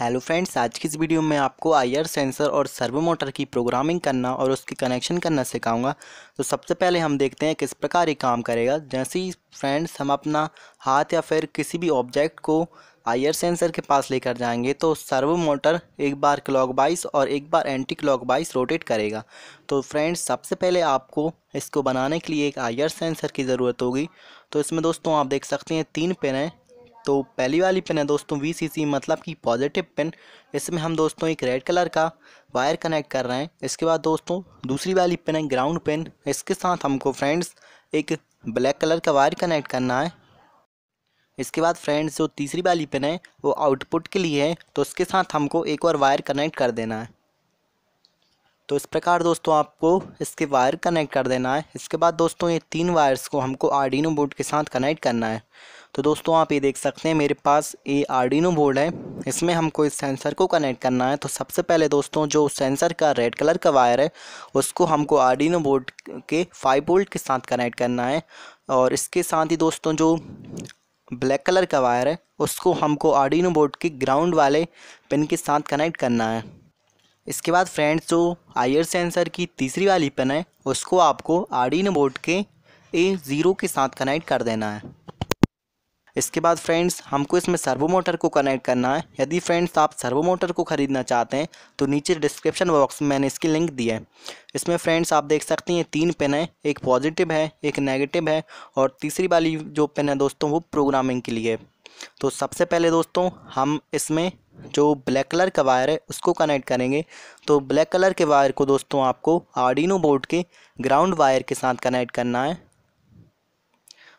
hello friends आज की इस वीडियो में आपको आईआर सेंसर और सर्वो मोटर की प्रोग्रामिंग करना और उसकी कनेक्शन करना सिखाऊंगा तो सबसे पहले हम देखते हैं किस प्रकार ये काम करेगा जैसे ही फ्रेंड्स हम अपना हाथ या फिर किसी भी ऑब्जेक्ट को आयर सेंसर के पास लेकर जाएंगे तो सर्वो मोटर एक बार क्लॉक और एक बार एंटी क्लॉक रोटेट करेगा तो फ्रेंड्स सबसे पहले आपको इसको बनाने के लिए एक आयर सेंसर की ज़रूरत होगी तो इसमें दोस्तों आप देख सकते हैं तीन पेन हैं तो पहली वाली पेन है दोस्तों वी मतलब कि पॉजिटिव पेन इसमें हम दोस्तों एक रेड कलर का वायर कनेक्ट कर रहे हैं इसके बाद दोस्तों दूसरी वाली पेन है ग्राउंड पेन इसके साथ हमको फ्रेंड्स एक ब्लैक कलर का वायर कनेक्ट करना है इसके बाद फ्रेंड्स जो तीसरी वाली पेन है वो आउटपुट के लिए है तो उसके साथ हमको एक और वायर कनेक्ट कर देना है तो इस प्रकार दोस्तों आपको इसके वायर कनेक्ट कर देना है इसके बाद दोस्तों ये तीन वायर्स को हमको आर्डिनो बोर्ड के साथ कनेक्ट करना है तो दोस्तों आप ये देख सकते हैं मेरे पास ये आर्डिनो बोर्ड है इसमें हमको इस सेंसर को कनेक्ट करना है तो सबसे पहले दोस्तों जो सेंसर का रेड कलर का वायर है उसको हमको आर्डिनो बोर्ड के फाइव बोल्ट के साथ कनेक्ट करना है और इसके साथ ही दोस्तों जो ब्लैक कलर का वायर है उसको हमको आर्डिनो बोर्ड के ग्राउंड वाले पिन के साथ कनेक्ट करना है इसके बाद फ्रेंड्स जो आयर सेंसर की तीसरी वाली पिन है उसको आपको आर्डिनो बोर्ड के ए ज़ीरो के साथ कनेक्ट कर देना है इसके बाद फ्रेंड्स हमको इसमें सर्वो मोटर को कनेक्ट करना है यदि फ्रेंड्स आप सर्वो मोटर को ख़रीदना चाहते हैं तो नीचे डिस्क्रिप्शन बॉक्स में मैंने इसकी लिंक दी है इसमें फ्रेंड्स आप देख सकते हैं तीन पेन है एक पॉजिटिव है एक नेगेटिव है और तीसरी वाली जो पेन है दोस्तों वो प्रोग्रामिंग के लिए तो सबसे पहले दोस्तों हम इसमें जो ब्लैक कलर का वायर है उसको कनेक्ट करेंगे तो ब्लैक कलर के वायर को दोस्तों आपको आर्डिनो बोर्ड के ग्राउंड वायर के साथ कनेक्ट करना है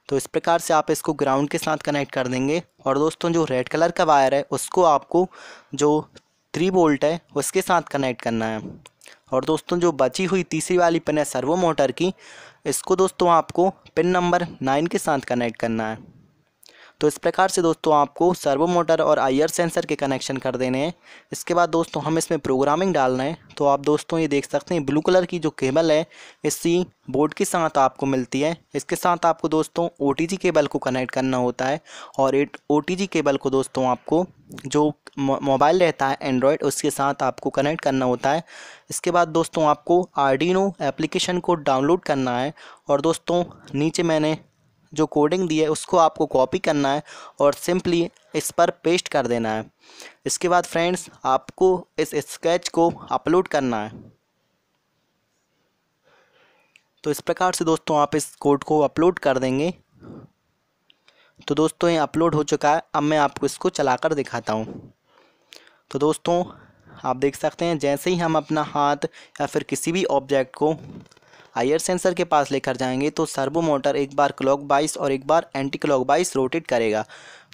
तो इस प्रकार से आप इसको ग्राउंड के साथ कनेक्ट कर देंगे और दोस्तों जो रेड कलर का वायर है उसको आपको जो थ्री बोल्ट है उसके साथ कनेक्ट करना है और दोस्तों जो बची हुई तीसरी वाली पिन है सर्वो मोटर की इसको दोस्तों आपको पिन नंबर नाइन के साथ कनेक्ट करना है तो इस प्रकार से दोस्तों आपको सर्वो मोटर और आईआर सेंसर के कनेक्शन कर देने हैं इसके बाद दोस्तों हम इसमें प्रोग्रामिंग डालना है तो आप दोस्तों ये देख सकते हैं ब्लू कलर की जो केबल है इसी बोर्ड के साथ आपको मिलती है इसके साथ आपको दोस्तों ओ केबल को कनेक्ट करना होता है और एट ओ केबल को दोस्तों आपको जो मोबाइल रहता है एंड्रॉयड उसके साथ आपको कनेक्ट करना होता है इसके बाद दोस्तों आपको आर्डिनो एप्लीकेशन को डाउनलोड करना है और दोस्तों नीचे मैंने जो कोडिंग दी है उसको आपको कॉपी करना है और सिंपली इस पर पेस्ट कर देना है इसके बाद फ्रेंड्स आपको इस स्केच को अपलोड करना है तो इस प्रकार से दोस्तों आप इस कोड को अपलोड कर देंगे तो दोस्तों ये अपलोड हो चुका है अब मैं आपको इसको चलाकर दिखाता हूँ तो दोस्तों आप देख सकते हैं जैसे ही हम अपना हाथ या फिर किसी भी ऑब्जेक्ट को आयर सेंसर के पास लेकर जाएंगे तो सर्वो मोटर एक बार क्लॉक बाइस और एक बार एंटी क्लॉक बाइस रोटेट करेगा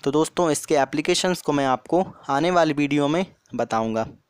तो दोस्तों इसके एप्लीकेशंस को मैं आपको आने वाली वीडियो में बताऊँगा